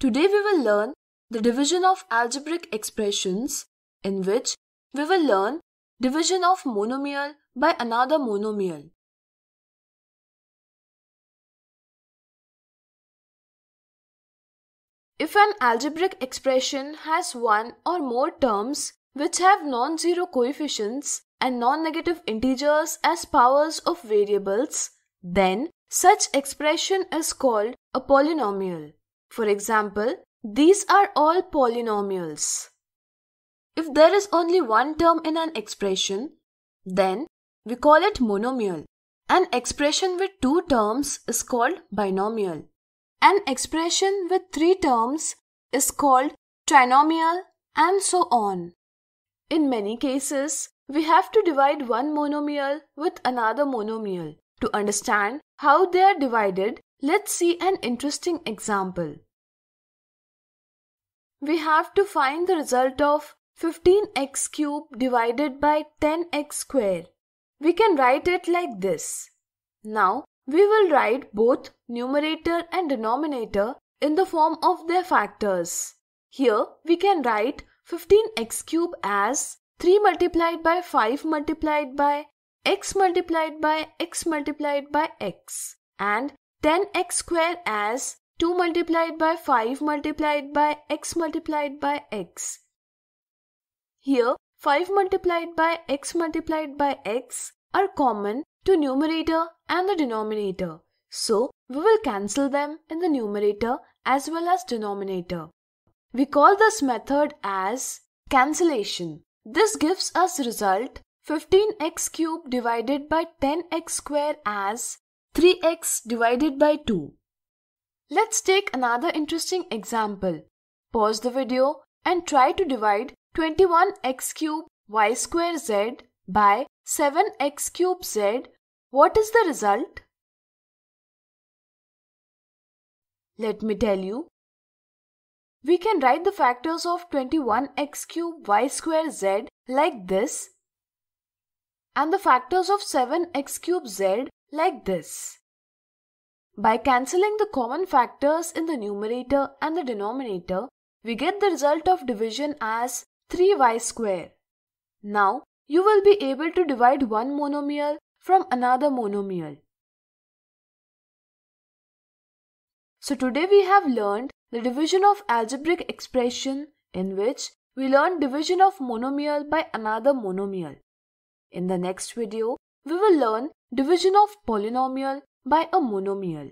Today we will learn the division of algebraic expressions in which we will learn division of monomial by another monomial. If an algebraic expression has one or more terms which have non-zero coefficients and non-negative integers as powers of variables, then such expression is called a polynomial. For example, these are all polynomials. If there is only one term in an expression, then we call it monomial. An expression with two terms is called binomial. An expression with three terms is called trinomial and so on. In many cases, we have to divide one monomial with another monomial. To understand how they are divided, Let's see an interesting example. We have to find the result of 15x cubed divided by 10x square. We can write it like this. Now, we will write both numerator and denominator in the form of their factors. Here, we can write 15x cube as 3 multiplied by 5 multiplied by x multiplied by x multiplied by x and 10x squared as 2 multiplied by 5 multiplied by x multiplied by x. Here 5 multiplied by x multiplied by x are common to numerator and the denominator. So we will cancel them in the numerator as well as denominator. We call this method as cancellation. This gives us result 15x cubed divided by 10x square as 3x divided by 2. Let's take another interesting example. Pause the video and try to divide 21x cube y square z by 7x cube z. What is the result? Let me tell you. We can write the factors of 21x cube y square z like this and the factors of 7x cube z like this. By cancelling the common factors in the numerator and the denominator, we get the result of division as 3y square. Now, you will be able to divide one monomial from another monomial. So today we have learned the division of algebraic expression in which we learned division of monomial by another monomial. In the next video, we will learn division of polynomial by a monomial.